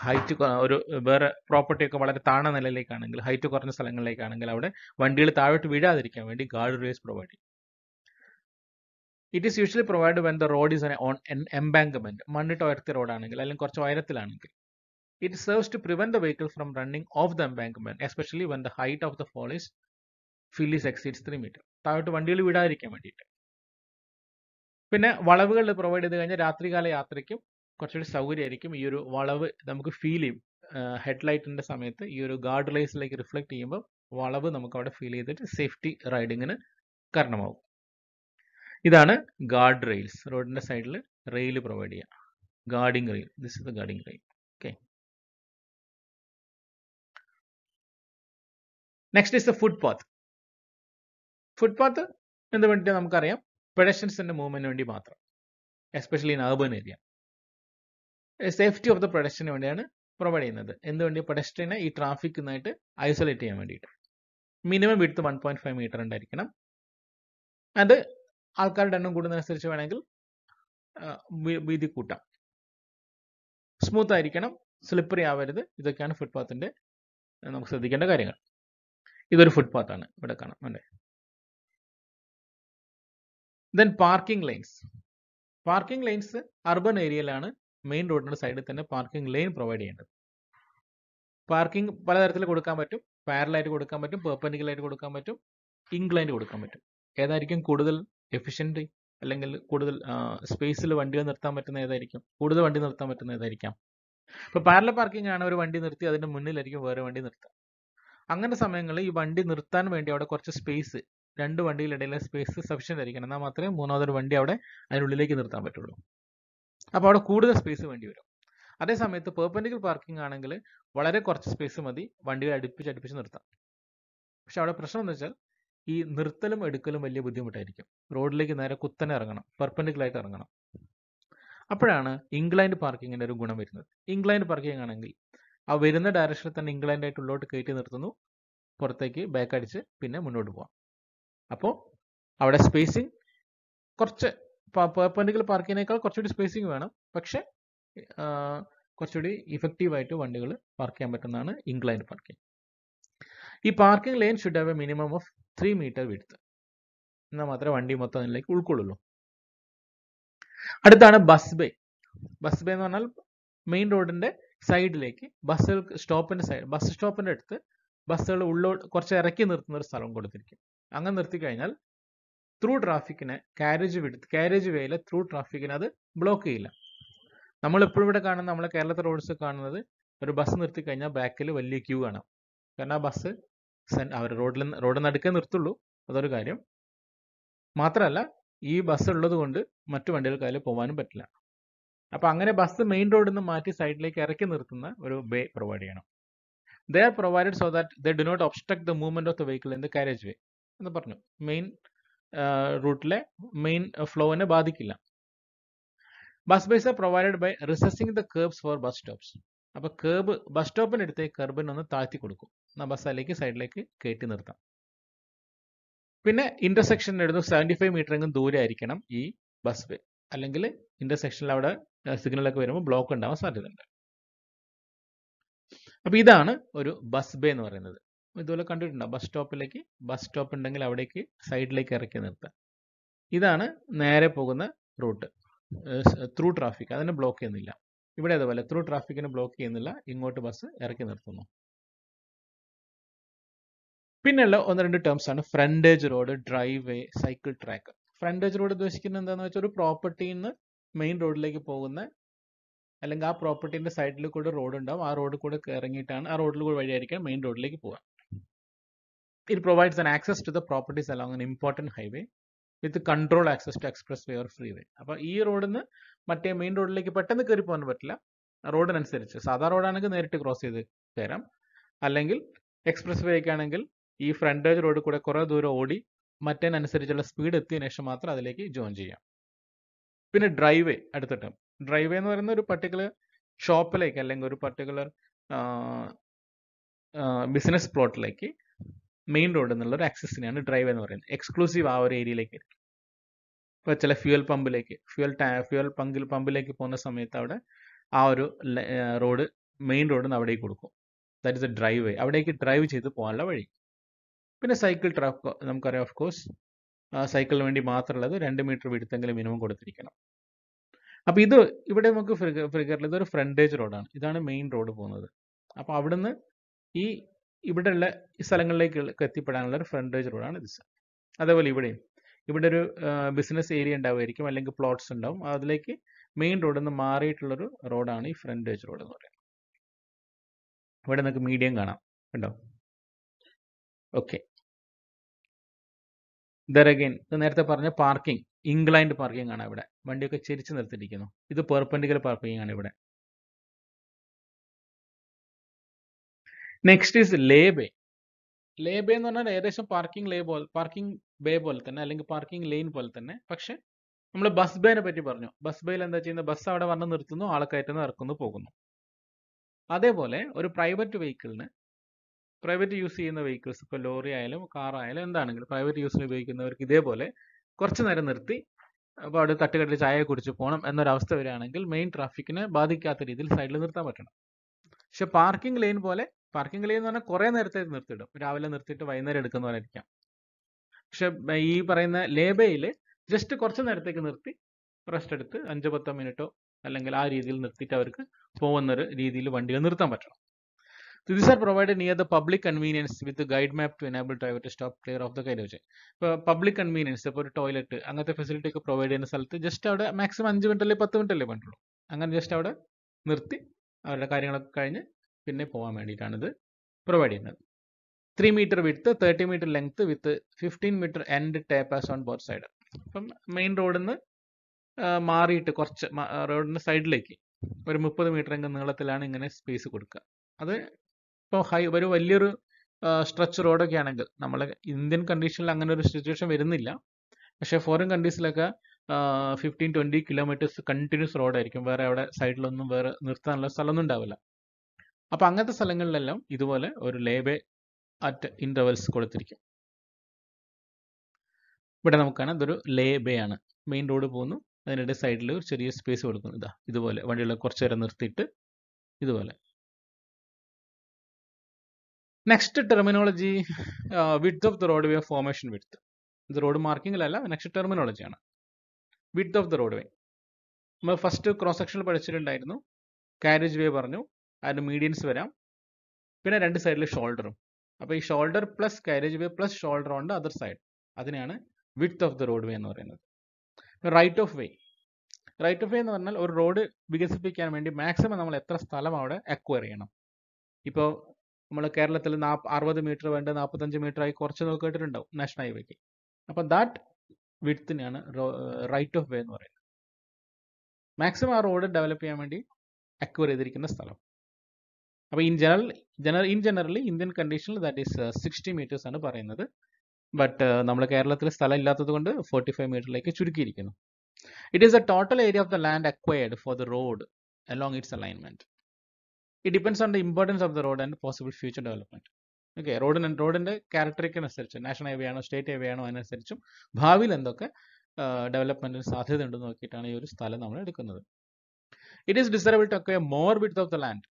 ഹൈറ്റ് ഒരു വേറെ പ്രോപ്പർട്ടി ഒക്കെ വളരെ താണ നിലയിലേക്കാണെങ്കിൽ ഹൈറ്റ് കുറഞ്ഞ സ്ഥലങ്ങളിലേക്കാണെങ്കിൽ അവിടെ വണ്ടികൾ താഴോട്ട് വീഴാതിരിക്കാൻ വേണ്ടി ഗാർഡ് റെയിൽസ് പ്രൊവൈഡ് ചെയ്യും it is usually provide when the road is on an embankment മണ്ണിട്ട് ഉയർത്തിയ റോഡാണെങ്കിൽ അല്ലെങ്കിൽ കുറച്ച് ഉയരത്തിലാണെങ്കിൽ it serves to prevent the vehicle from running off the embankment especially when the height of the fall is fill is exceeds three metre താഴോട്ട് വണ്ടികൾ വിടാതിരിക്കാൻ വേണ്ടിയിട്ട് പിന്നെ വളവുകൾ പ്രൊവൈഡ് ചെയ്ത് കഴിഞ്ഞാൽ രാത്രികാല യാത്രയ്ക്കും കുറച്ചുകൂടി സൗകര്യമായിരിക്കും ഈ ഒരു വളവ് നമുക്ക് ഫീൽ ചെയ്യും ഹെഡ്ലൈറ്റിൻ്റെ സമയത്ത് ഈ ഒരു ഗാർഡ് ലൈസിലേക്ക് റിഫ്ലക്റ്റ് ചെയ്യുമ്പോൾ വളവ് നമുക്ക് അവിടെ ഫീൽ ചെയ്തിട്ട് സേഫ്റ്റി റൈഡിങ്ങിന് കാരണമാകും ഇതാണ് ഗാർഡ് റെയിൽസ് റോഡിൻ്റെ സൈഡിൽ റെയിൽ പ്രൊവൈഡ് ചെയ്യുക guarding rail this is the guarding rail okay next is the footpath footpath എന്ത് വേണ്ടി നമുക്കറിയാം പെഡഷൻസിൻ്റെ മൂവ്മെൻറ്റിന് വേണ്ടി മാത്രം especially in urban area safety of the പ്രൊഡക്ഷന് വേണ്ടിയാണ് പ്രൊവൈഡ് ചെയ്യുന്നത് എന്തുവേണ്ടി പ്രൊഡക്ഷനെ ഈ ട്രാഫിക്കിൽ നിന്നായിട്ട് ഐസൊലേറ്റ് ചെയ്യാൻ വേണ്ടിയിട്ട് minimum width one point five metre ഉണ്ടായിരിക്കണം ആൻഡ് ആൾക്കാരുടെ എണ്ണം കൂടുന്നതിനനുസരിച്ച് വേണമെങ്കിൽ വീതി കൂട്ടാം സ്മൂത്ത് ആയിരിക്കണം സ്ലിപ്പറി ആവരുത് ഇതൊക്കെയാണ് ഫുട്പാത്തിൻ്റെ നമുക്ക് ശ്രദ്ധിക്കേണ്ട കാര്യങ്ങൾ ഇതൊരു ഫുട്പാത്താണ് ഇവിടെ കാണാം അല്ലേ then parking lanes parking lanes urban ഏരിയയിലാണ് മെയിൻ റോഡിൻ്റെ സൈഡിൽ തന്നെ പാർക്കിംഗ് ലൈൻ പ്രൊവൈഡ് ചെയ്യേണ്ടത് പാർക്കിംഗ് പലതരത്തിൽ കൊടുക്കാൻ പറ്റും പാരലായിട്ട് കൊടുക്കാൻ പറ്റും പെർപ്പൻഡിക്കുലായിട്ട് കൊടുക്കാൻ പറ്റും ഇംഗ്ലൈൻഡ് കൊടുക്കാൻ പറ്റും ഏതായിരിക്കും കൂടുതൽ എഫിഷ്യൻ്റ് അല്ലെങ്കിൽ കൂടുതൽ സ്പേസിൽ വണ്ടികൾ നിർത്താൻ പറ്റുന്ന ഏതായിരിക്കും കൂടുതൽ വണ്ടി നിർത്താൻ പറ്റുന്ന ഏതായിരിക്കാം ഇപ്പോൾ പാരല പാർക്കിംഗ് ആണ് ഒരു വണ്ടി നിർത്തി അതിൻ്റെ മുന്നിലായിരിക്കും വേറെ വണ്ടി നിർത്തുക അങ്ങനെ സമയങ്ങളിൽ ഈ വണ്ടി നിർത്താൻ വേണ്ടി അവിടെ കുറച്ച് സ്പേസ് രണ്ട് വണ്ടിയിലിടയിലെ സ്പേസ് സഫിഷ്യൻ ആയിരിക്കണം എന്നാൽ മാത്രമേ മൂന്നാമതൊരു വണ്ടി അവിടെ അതിനുള്ളിലേക്ക് നിർത്താൻ പറ്റുള്ളൂ അപ്പോൾ അവിടെ കൂടുതൽ സ്പേസ് വേണ്ടി വരും അതേ സമയത്ത് പേർപ്പൻഡിക്കുലർ പാർക്കിംഗ് ആണെങ്കിൽ വളരെ കുറച്ച് സ്പേസ് മതി വണ്ടികൾ അടുപ്പിച്ച് അടുപ്പിച്ച് നിർത്താം പക്ഷെ അവിടെ പ്രശ്നം എന്ന് വെച്ചാൽ ഈ നിർത്തലും എടുക്കലും വലിയ ബുദ്ധിമുട്ടായിരിക്കും റോഡിലേക്ക് നേരെ കുത്തനെ ഇറങ്ങണം പെർപ്പൻഡിക്കലായിട്ട് ഇറങ്ങണം അപ്പോഴാണ് ഇംഗ്ലൈൻഡ് പാർക്കിങ്ങിൻ്റെ ഒരു ഗുണം വരുന്നത് ഇംഗ്ലൈൻഡ് പാർക്കിംഗ് ആണെങ്കിൽ ആ വരുന്ന ഡയറക്ഷനിൽ തന്നെ ഇംഗ്ലൈൻഡായിട്ട് ഉള്ളോട്ട് കയറ്റി നിർത്തുന്നു പുറത്തേക്ക് ബാക്ക് അടിച്ച് പിന്നെ മുന്നോട്ട് പോവാം അപ്പോൾ അവിടെ സ്പേസിങ് കുറച്ച് പെർപ്പൻഡിക്കൽ പാർക്കിങ്ങിനേക്കാൾ കുറച്ചുകൂടി സ്പേസിങ് വേണം പക്ഷേ കുറച്ചുകൂടി ഇഫക്റ്റീവായിട്ട് വണ്ടികൾ പാർക്ക് ചെയ്യാൻ പറ്റുന്നതാണ് ഇൻക്ലൈൻഡ് പാർക്കിംഗ് ഈ parking lane should have a minimum of three metre width എന്നാൽ മാത്രമേ വണ്ടി മൊത്തം അതിലേക്ക് ഉൾക്കൊള്ളുള്ളൂ അടുത്താണ് ബസ് ബേ ബസ് ബേ എന്ന് പറഞ്ഞാൽ മെയിൻ റോഡിന്റെ സൈഡിലേക്ക് ബസ്സുകൾ സ്റ്റോപ്പിന്റെ സൈഡ് ബസ് സ്റ്റോപ്പിന്റെ അടുത്ത് ബസ്സുകൾ ഉള്ളോ കുറച്ച് ഇറക്കി നിർത്തുന്ന ഒരു സ്ഥലം കൊടുത്തിരിക്കും അങ്ങനെ നിർത്തി കഴിഞ്ഞാൽ ത്രൂ ട്രാഫിക്കിനെ കാരേജ് വിടുത്ത് കാരേജ് വേയിലെ ത്രൂ ട്രാഫിക്കിനെ അത് ബ്ലോക്ക് ചെയ്യില്ല നമ്മൾ എപ്പോഴും ഇവിടെ കാണുന്ന നമ്മളെ കേരളത്തിലെ റോഡ്സ് കാണുന്നത് ഒരു ബസ് നിർത്തി കഴിഞ്ഞാൽ ബാക്കിൽ വലിയ ക്യൂ കാണാം കാരണം ആ ബസ് അവർ റോഡിൽ റോഡ് നടുക്കേ നിർത്തുള്ളൂ അതൊരു കാര്യം മാത്രമല്ല ഈ ബസ് ഉള്ളത് കൊണ്ട് മറ്റു വണ്ടികൾക്ക് അതിൽ പോകാനും പറ്റില്ല അപ്പോൾ അങ്ങനെ ബസ് മെയിൻ റോഡിൽ നിന്ന് മാറ്റി സൈഡിലേക്ക് ഇറക്കി നിർത്തുന്ന ഒരു വേ പ്രൊവൈഡ് ചെയ്യണം they are provided so that the do not obstruct the movement of the vehicle in the carriageway എന്ന് പറഞ്ഞു മെയിൻ റൂട്ടിലെ മെയിൻ ഫ്ലോവിനെ ബാധിക്കില്ല bus bays are provided by recessing the kerbs for bus stops അപ്പോൾ കേബ് ബസ് സ്റ്റോപ്പിൻ്റെ അടുത്തേക്ക് കെർബിനൊന്ന് താഴ്ത്തി കൊടുക്കും മസാലയ്ക്ക് സൈഡിലേക്ക് കയറ്റി നിർത്താം പിന്നെ ഇന്റർസെക്ഷൻ എഴുതുന്നു സെവൻറ്റി ഫൈവ് മീറ്ററെങ്കിലും ദൂരെ ആയിരിക്കണം ഈ ബസ് വേ അല്ലെങ്കിൽ ഇന്റർസെക്ഷനിൽ അവിടെ സിഗ്നലൊക്കെ വരുമ്പോൾ ബ്ലോക്ക് ഉണ്ടാവാൻ സാധ്യതയുണ്ട് അപ്പോൾ ഇതാണ് ഒരു ബസ് ബേ എന്ന് പറയുന്നത് ഇതുപോലെ കണ്ടിട്ടുണ്ടോ ബസ് സ്റ്റോപ്പിലേക്ക് ബസ് സ്റ്റോപ്പ് ഉണ്ടെങ്കിൽ അവിടേക്ക് സൈഡിലേക്ക് ഇറക്കി നിർത്താം ഇതാണ് നേരെ പോകുന്ന റൂട്ട് ത്രൂ ട്രാഫിക് അതിനെ ബ്ലോക്ക് ചെയ്യുന്നില്ല ഇവിടെ അതുപോലെ ത്രൂ ട്രാഫിക്കിനെ ബ്ലോക്ക് ചെയ്യുന്നില്ല ഇങ്ങോട്ട് ബസ് ഇറക്കി നിർത്തുന്നു പിന്നെയുള്ള ഒന്ന് രണ്ട് ടേംസ് ആണ് frontage road driveway cycle track frontage road ഉദ്ദേശിക്കുന്നത് എന്താണെന്ന് വെച്ചാൽ ഒരു പ്രോപ്പർട്ടിയിൽ നിന്ന് മെയിൻ റോഡിലേക്ക് പോകുന്ന അല്ലെങ്കിൽ ആ പ്രോപ്പർട്ടിന്റെ സൈഡിൽ കൂടെ റോഡ് ഉണ്ടാവും ആ റോഡിൽ കൂടെ ഇറങ്ങിയിട്ടാണ് ആ റോഡിൽ കൂടെ വഴിയായിരിക്കും മെയിൻ റോഡിലേക്ക് പോകാം it provides an access to the properties along an important highway with control access to expressway or freeway അപ്പോൾ ഈ റോഡിൽ നിന്ന് മറ്റേ മെയിൻ റോഡിലേക്ക് പെട്ടെന്ന് കയറി പോകാൻ പറ്റില്ല റോഡിനനുസരിച്ച് സാധാ റോഡാണെങ്കിൽ നേരിട്ട് ക്രോസ് ചെയ്ത് കയറാം അല്ലെങ്കിൽ എക്സ്പ്രസ് വേക്ക് ആണെങ്കിൽ ഈ ഫ്രണ്ടേജ് റോഡിൽ കൂടെ കുറേ ദൂരം ഓടി മറ്റേതിനനുസരിച്ചുള്ള സ്പീഡ് എത്തിയതിനു ശേഷം മാത്രം അതിലേക്ക് ജോയിൻ ചെയ്യാം പിന്നെ ഡ്രൈവേ അടുത്തിട്ട് ഡ്രൈവേ എന്ന് പറയുന്ന ഒരു പർട്ടിക്കുലർ ഷോപ്പിലേക്ക് അല്ലെങ്കിൽ ഒരു പർട്ടിക്കുലർ ബിസിനസ് പ്ലോട്ടിലേക്ക് മെയിൻ റോഡിൽ നിന്നുള്ള ഒരു ആക്സസിനെയാണ് ഡ്രൈവേ എന്ന് പറയുന്നത് എക്സ്ക്ലൂസീവ് ആ ഒരു ഏരിയയിലേക്ക് ഇപ്പോൾ ചില ഫ്യൂവൽ പമ്പിലേക്ക് ഫ്യൂവൽ ടാ ഫ്യൂവൽ പങ്കിൽ പമ്പിലേക്ക് പോകുന്ന സമയത്ത് അവിടെ ആ ഒരു റോഡ് മെയിൻ റോഡിൽ നിന്ന് അവിടേക്ക് കൊടുക്കും that is a driveway അവിടേക്ക് ഡ്രൈവ് ചെയ്ത് പോകാനുള്ള വഴി പിന്നെ സൈക്കിൾ ട്രാക്ക് നമുക്കറിയാം ഓഫ് കോഴ്സ് സൈക്കിളിന് വേണ്ടി മാത്രമുള്ളത് രണ്ട് മീറ്റർ വിടുത്തെങ്കിലും മിനിമം കൊടുത്തിരിക്കണം അപ്പോൾ ഇത് ഇവിടെ നമുക്ക് ഫ്രിഗറിൽ ഇതൊരു ഫ്രണ്ടേജ് റോഡാണ് ഇതാണ് മെയിൻ റോഡ് പോകുന്നത് അപ്പോൾ അവിടുന്ന് ഈ ഇവിടെയുള്ള ഈ സ്ഥലങ്ങളിലേക്ക് എത്തിപ്പെടാനുള്ള ഒരു ഫ്രണ്ടേജ് റോഡാണ് ദിശ അതേപോലെ ഇവിടെയും ഇവിടെ ഒരു ബിസിനസ് ഏരിയ ഉണ്ടാവുമായിരിക്കും അല്ലെങ്കിൽ പ്ലോട്ട്സ് ഉണ്ടാവും അതിലേക്ക് മെയിൻ റോഡിൽ നിന്ന് മാറിയിട്ടുള്ളൊരു റോഡാണ് ഈ ഫ്രണ്ടേജ് റോഡ് എന്ന് പറയുന്നത് ഇവിടെ നമുക്ക് മീഡിയം കാണാം കണ്ടോ ഓക്കെ ദറഗൈൻ ഇത് നേരത്തെ പറഞ്ഞ പാർക്കിംഗ് ഇൻക്ലൈൻഡ് പാർക്കിംഗ് ആണ് ഇവിടെ വണ്ടിയൊക്കെ ചിരിച്ചു നിർത്തിയിരിക്കുന്നു ഇത് പെർപെൻഡിക്കുലർ പാർക്കിംഗ് ആണ് ഇവിടെ നെക്സ്റ്റ് ഈസ് ലേബേ ലേബേ എന്ന് പറഞ്ഞാൽ ഏകദേശം പാർക്കിംഗ് ലേ പോലെ പാർക്കിംഗ് ബേ പോലെ തന്നെ അല്ലെങ്കിൽ പാർക്കിംഗ് ലെയിൻ പോലെ തന്നെ പക്ഷെ നമ്മൾ ബസ് ബേനെ പറ്റി പറഞ്ഞു ബസ് ബേയിൽ എന്താ ചെയ്യുന്നത് ബസ് അവിടെ വന്ന് നിർത്തുന്നു ആളെ കയറ്റുന്നു ഇറക്കുന്നു പോകുന്നു അതേപോലെ ഒരു പ്രൈവറ്റ് വെഹിക്കിളിന് പ്രൈവറ്റ് യൂസ് ചെയ്യുന്ന വെഹിക്കിൾസ് ഇപ്പോൾ ലോറി ആയാലും കാർ ആയാലും എന്താണെങ്കിലും പ്രൈവറ്റ് യൂസിന് ഉപയോഗിക്കുന്നവർക്ക് ഇതേപോലെ കുറച്ച് നേരം നിർത്തി അപ്പോൾ അവിടെ തട്ടുകട്ടിൽ ചായ കുടിച്ച് പോകണം എന്നൊരവസ്ഥ വരികയാണെങ്കിൽ മെയിൻ ട്രാഫിക്കിനെ ബാധിക്കാത്ത രീതിയിൽ സൈഡിൽ നിർത്താൻ പറ്റണം പക്ഷെ പാർക്കിംഗ് ലൈൻ പോലെ പാർക്കിംഗ് ലൈൻ എന്ന് പറഞ്ഞാൽ കുറേ നേരത്തെ നിർത്തിയിടും രാവിലെ നിർത്തിയിട്ട് വൈകുന്നേരം എടുക്കുന്നവരായിരിക്കാം പക്ഷെ ഈ പറയുന്ന ലേബയിൽ ജസ്റ്റ് കുറച്ച് നേരത്തേക്ക് നിർത്തി റെസ്റ്റ് എടുത്ത് അഞ്ച് പത്തോ മിനിറ്റോ അല്ലെങ്കിൽ ആ രീതിയിൽ നിർത്തിയിട്ട് അവർക്ക് പോകുന്നൊരു രീതിയിൽ വണ്ടികൾ നിർത്താൻ പറ്റണം these are provided near the public convenience with a guide map to enable driver to stop clear of the കൈലോജ് ഇപ്പോൾ പബ്ലിക് കൺവീനിയൻസ് ഇപ്പോൾ ഒരു ടോയ്ലറ്റ് അങ്ങനത്തെ ഫെസിലിറ്റി ഒക്കെ പ്രൊവൈഡ് ചെയ്യുന്ന സ്ഥലത്ത് ജസ്റ്റ് അവിടെ മാക്സിമം അഞ്ച് മിനിറ്റ് അല്ലെങ്കിൽ പത്ത് മിനിറ്റ് അല്ലേ പറ്റുള്ളൂ അങ്ങനെ ജസ്റ്റ് അവിടെ നിർത്തി അവരുടെ കാര്യങ്ങളൊക്കെ കഴിഞ്ഞ് പിന്നെ പോകാൻ വേണ്ടിയിട്ടാണിത് പ്രൊവൈഡ് ചെയ്യുന്നത് three metre width thirty metre length with fifteen metre end tapers on both side അപ്പം മെയിൻ റോഡിൽ നിന്ന് മാറിയിട്ട് കുറച്ച് റോഡിൻ്റെ സൈഡിലേക്ക് ഒരു മുപ്പത് മീറ്റർ എങ്കിലും നീളത്തിലാണ് ഇങ്ങനെ സ്പേസ് കൊടുക്കുക അത് ഇപ്പോൾ ഹൈ ഒരു വലിയൊരു സ്ട്രെച്ച് റോഡൊക്കെ ആണെങ്കിൽ നമ്മൾ ഇന്ത്യൻ കണ്ടീഷനിൽ അങ്ങനെ ഒരു സിറ്റുവേഷൻ വരുന്നില്ല പക്ഷേ ഫോറിൻ കൺട്രീസിലൊക്കെ ഫിഫ്റ്റീൻ ട്വൻറ്റി കിലോമീറ്റേഴ്സ് കണ്ടിന്യൂസ് റോഡായിരിക്കും വേറെ അവിടെ സൈഡിലൊന്നും വേറെ നിർത്താനുള്ള സ്ഥലമൊന്നും ഉണ്ടാവില്ല അപ്പോൾ അങ്ങനത്തെ സ്ഥലങ്ങളിലെല്ലാം ഇതുപോലെ ഒരു ലേബേ അറ്റ് ഇൻ്റർവെൽസ് കൊടുത്തിരിക്കും ഇവിടെ നമുക്കാണ് കാണാം ഇതൊരു ലേബേ ആണ് മെയിൻ റോഡ് പോകുന്നു അതിനിടെ സൈഡിൽ ഒരു ചെറിയ സ്പേസ് കൊടുക്കുന്നു ഇതാ ഇതുപോലെ വണ്ടികളെ കുറച്ച് നേരം നിർത്തിയിട്ട് ഇതുപോലെ next terminology width of the roadway formation width ഇത് റോഡ് മാർക്കിങ്ങിലല്ല നെക്സ്റ്റ് ടെർമിനോളജിയാണ് width of the roadway നമ്മൾ ഫസ്റ്റ് ക്രോസ് സെക്ഷനിൽ പഠിച്ചിട്ടുണ്ടായിരുന്നു കാരേജ് വേ പറഞ്ഞു അതിന് മീഡിയൻസ് വരാം പിന്നെ രണ്ട് സൈഡിൽ ഷോൾഡറും അപ്പോൾ ഈ shoulder plus carriageway plus shoulder on other side അതിനെയാണ് width of the roadway എന്ന് പറയുന്നത് right of way right of way എന്ന് പറഞ്ഞാൽ ഒരു റോഡ് വികസിപ്പിക്കാൻ വേണ്ടി മാക്സിമം നമ്മൾ എത്ര സ്ഥലം അവിടെ അക്വയർ ചെയ്യണം ഇപ്പോൾ നമ്മൾ കേരളത്തിൽ നാപ്പ് അറുപത് മീറ്റർ വേണ്ട നാൽപ്പത്തഞ്ച് മീറ്റർ ആയി കുറച്ച് നമുക്ക് കേട്ടിട്ടുണ്ടാവും നാഷണൽ ഹൈവേക്ക് അപ്പം ദാറ്റ് വിഡ്ത്തിനെയാണ് റൈറ്റ് ഓഫ് വേ എന്ന് പറയുന്നത് മാക്സിമം ആ റോഡ് ഡെവലപ്പ് ചെയ്യാൻ വേണ്ടി അക്വയർ ചെയ്തിരിക്കുന്ന സ്ഥലം അപ്പോൾ in general general in generally Indian കണ്ടീഷനിൽ ദാറ്റ് ഈസ് സിക്സ്റ്റി മീറ്റേഴ്സ് ആണ് പറയുന്നത് ബട്ട് uh, നമ്മൾ കേരളത്തിൽ സ്ഥലം ഇല്ലാത്തത് കൊണ്ട് ഫോർട്ടി ഫൈവ് മീറ്ററിലേക്ക് ചുരുക്കിയിരിക്കുന്നു it is a total area of the land acquired for the road along its alignment it depends on the importance of the road and possible future development okay റോഡിന് റോഡിൻ്റെ ക്യാരക്ടറിക്കനുസരിച്ച് നാഷണൽ ഹൈവേ ആണോ സ്റ്റേറ്റ് ഹൈവേ ആണോ അതിനനുസരിച്ചും ഭാവിയിൽ എന്തൊക്കെ സാധ്യത ഉണ്ടെന്ന് നോക്കിയിട്ടാണ് ഈ ഒരു സ്ഥലം നമ്മൾ എടുക്കുന്നത് it is desirable to acquire more width of the land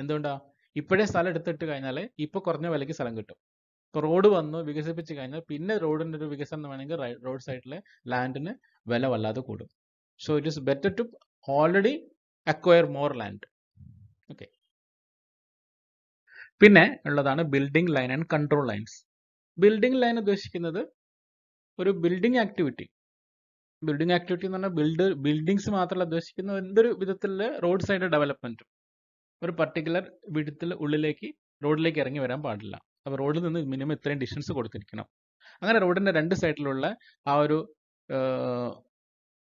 എന്തുകൊണ്ടാ ഇപ്പോഴേ സ്ഥലം എടുത്തിട്ട് കഴിഞ്ഞാൽ ഇപ്പോൾ കുറഞ്ഞ വിലയ്ക്ക് സ്ഥലം കിട്ടും ഇപ്പൊ റോഡ് വന്നു വികസിപ്പിച്ച് കഴിഞ്ഞാൽ പിന്നെ റോഡിന്റെ ഒരു വികസനം വേണമെങ്കിൽ റോഡ് സൈഡിലെ ലാൻഡിന് വില വല്ലാതെ കൂടും so it is better to already acquire more land okay പിന്നെ ഉള്ളതാണ് building line and control lines building line ഉദ്ദേശിക്കുന്നത് ഒരു ബിൽഡിംഗ് ആക്ടിവിറ്റി ബിൽഡിംഗ് ആക്ടിവിറ്റി എന്ന് പറഞ്ഞാൽ ബിൽഡർ ബിൽഡിങ്സ് മാത്രമല്ല ഉദ്ദേശിക്കുന്നത് എന്തൊരു വിധത്തിലുള്ള റോഡ് സൈഡ് ഡെവലപ്മെന്റും ഒരു പർട്ടിക്കുലർ വിധത്തിൽ ഉള്ളിലേക്ക് റോഡിലേക്ക് ഇറങ്ങി വരാൻ പാടില്ല അപ്പോൾ റോഡിൽ നിന്ന് മിനിമം ഇത്രയും ഡിസ്റ്റൻസ് കൊടുത്തിരിക്കണം അങ്ങനെ റോഡിന്റെ രണ്ട് സൈഡിലുള്ള ആ ഒരു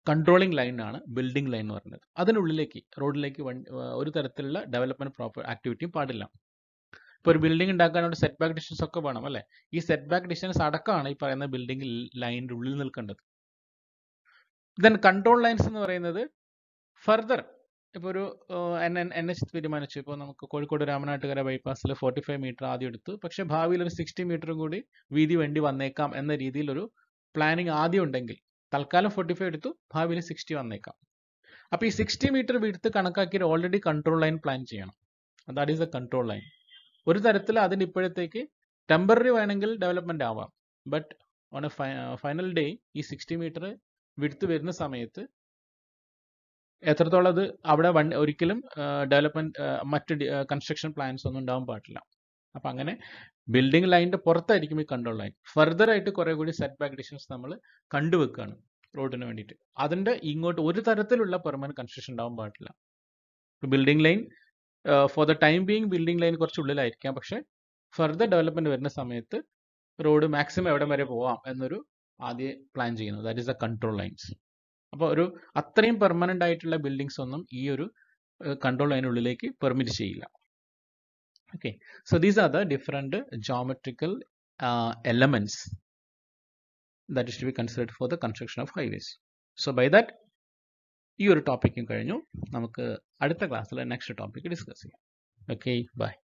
കൺട്രോളിംഗ് ലൈനാണ് ബിൽഡിംഗ് ലൈൻ എന്ന് പറയുന്നത് അതിനുള്ളിലേക്ക് റോഡിലേക്ക് ഒരു തരത്തിലുള്ള ഡെവലപ്മെന്റ് പ്രോപ്പർ ആക്ടിവിറ്റിയും പാടില്ല ഇപ്പോൾ ഒരു ബിൽഡിംഗ് ഉണ്ടാക്കാനുള്ള സെറ്റ് ബാക്ക് ഡിസ്റ്റൻസ് ഒക്കെ വേണം അല്ലേ ഈ സെറ്റ് ബാക്ക് ഡിസ്റ്റൻസ് അടക്കമാണ് ഈ പറയുന്ന ബിൽഡിംഗ് ലൈനിൻ്റെ ഉള്ളിൽ നിൽക്കേണ്ടത് ദെൻ കൺട്രോൾ ലൈൻസ് എന്ന് പറയുന്നത് ഫർദർ ഇപ്പോൾ ഒരു എൻ എൻ എച്ച് തീരുമാനിച്ചു ഇപ്പോൾ നമുക്ക് കോഴിക്കോട് രാമനാട്ടുകര ബൈപ്പാസിൽ ഫോർട്ടി ഫൈവ് മീറ്റർ ആദ്യം എടുത്തു പക്ഷേ ഭാവിയിൽ ഒരു സിക്സ്റ്റി മീറ്ററും കൂടി വീതി വേണ്ടി വന്നേക്കാം എന്ന രീതിയിൽ ഒരു പ്ലാനിങ് ആദ്യം ഉണ്ടെങ്കിൽ തൽക്കാലം ഫോർട്ടി ഫൈവ് എടുത്തു ഭാവിയിൽ സിക്സ്റ്റി വന്നേക്കാം അപ്പോൾ ഈ സിക്സ്റ്റി മീറ്റർ വീഴ്ത്ത് കണക്കാക്കിയിട്ട് ഓൾറെഡി കൺട്രോൾ ലൈൻ പ്ലാൻ ചെയ്യണം that is a control line ഒരു തരത്തിൽ അതിന് ഇപ്പോഴത്തേക്ക് ടെമ്പററി വേണമെങ്കിൽ ഡെവലപ്മെന്റ് ആവാം but on a final day ഈ സിക്സ്റ്റി മീറ്റർ വിടുത്ത് വരുന്ന സമയത്ത് എത്രത്തോളം അത് അവിടെ വൺ ഒരിക്കലും ഡെവലപ്മെന്റ് uh, uh, മറ്റ് കൺസ്ട്രക്ഷൻ uh, പ്ലാൻസ് ഒന്നും ഉണ്ടാവാൻ പാടില്ല അപ്പം അങ്ങനെ ബിൽഡിംഗ് ലൈനിന്റെ പുറത്തായിരിക്കും ഈ കൺട്രോൾ ലൈൻ ഫർദർ ആയിട്ട് കുറെ കൂടി സെറ്റ് ബാക്ക് ഡിഷൻസ് നമ്മൾ കണ്ടുവെക്കുകയാണ് റോഡിന് വേണ്ടിയിട്ട് അതിന്റെ ഇങ്ങോട്ട് ഒരു തരത്തിലുള്ള പെർമനന്റ് കൺസ്ട്രക്ഷൻ ഉണ്ടാവാൻ പാടില്ല building line for the time being building line കുറച്ച് ഉള്ളിലായിരിക്കാം പക്ഷേ ഫർദർ ഡെവലപ്മെന്റ് വരുന്ന സമയത്ത് റോഡ് മാക്സിമം എവിടെ വരെ പോവാം എന്നൊരു ആദ്യം പ്ലാൻ ചെയ്യുന്നത് that is the control lines അപ്പോൾ ഒരു അത്രയും പെർമനന്റ് ആയിട്ടുള്ള ബിൽഡിങ്സ് ഒന്നും ഈ ഒരു കൺട്രോൾ ലൈനുള്ളിലേക്ക് പെർമിറ്റ് ചെയ്യില്ല okay so these are the different geometrical uh, elements that is to be considered for the construction of highways so by that ഈ ഒരു ടോപ്പിക്കും കഴിഞ്ഞു നമുക്ക് അടുത്ത ക്ലാസ്സിൽ നെക്സ്റ്റ് ടോപ്പിക്ക് ഡിസ്കസ് ചെയ്യാം Okay, bye.